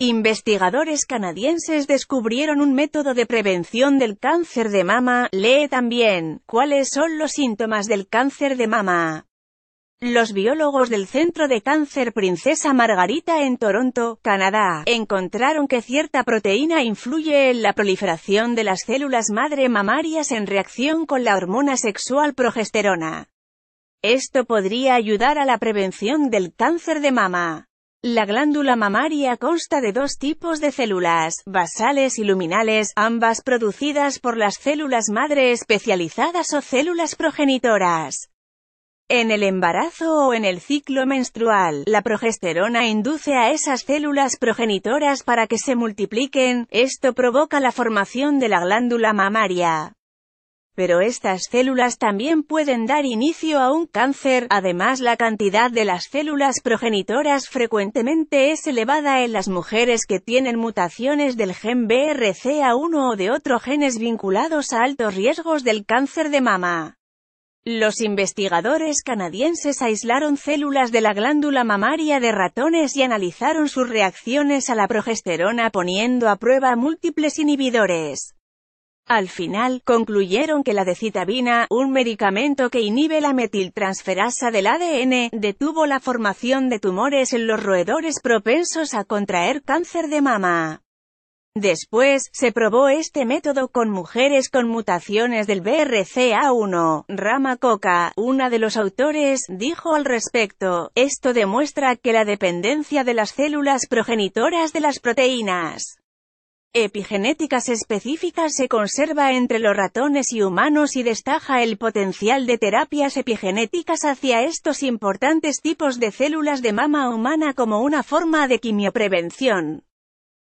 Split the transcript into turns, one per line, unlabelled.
Investigadores canadienses descubrieron un método de prevención del cáncer de mama. Lee también, ¿cuáles son los síntomas del cáncer de mama? Los biólogos del Centro de Cáncer Princesa Margarita en Toronto, Canadá, encontraron que cierta proteína influye en la proliferación de las células madre mamarias en reacción con la hormona sexual progesterona. Esto podría ayudar a la prevención del cáncer de mama. La glándula mamaria consta de dos tipos de células, basales y luminales, ambas producidas por las células madre especializadas o células progenitoras. En el embarazo o en el ciclo menstrual, la progesterona induce a esas células progenitoras para que se multipliquen, esto provoca la formación de la glándula mamaria. Pero estas células también pueden dar inicio a un cáncer, además la cantidad de las células progenitoras frecuentemente es elevada en las mujeres que tienen mutaciones del gen BRCA1 o de otros genes vinculados a altos riesgos del cáncer de mama. Los investigadores canadienses aislaron células de la glándula mamaria de ratones y analizaron sus reacciones a la progesterona poniendo a prueba múltiples inhibidores. Al final, concluyeron que la decitabina, un medicamento que inhibe la metiltransferasa del ADN, detuvo la formación de tumores en los roedores propensos a contraer cáncer de mama. Después, se probó este método con mujeres con mutaciones del BRCA1. Rama Coca, una de los autores, dijo al respecto, esto demuestra que la dependencia de las células progenitoras de las proteínas epigenéticas específicas se conserva entre los ratones y humanos y destaja el potencial de terapias epigenéticas hacia estos importantes tipos de células de mama humana como una forma de quimioprevención.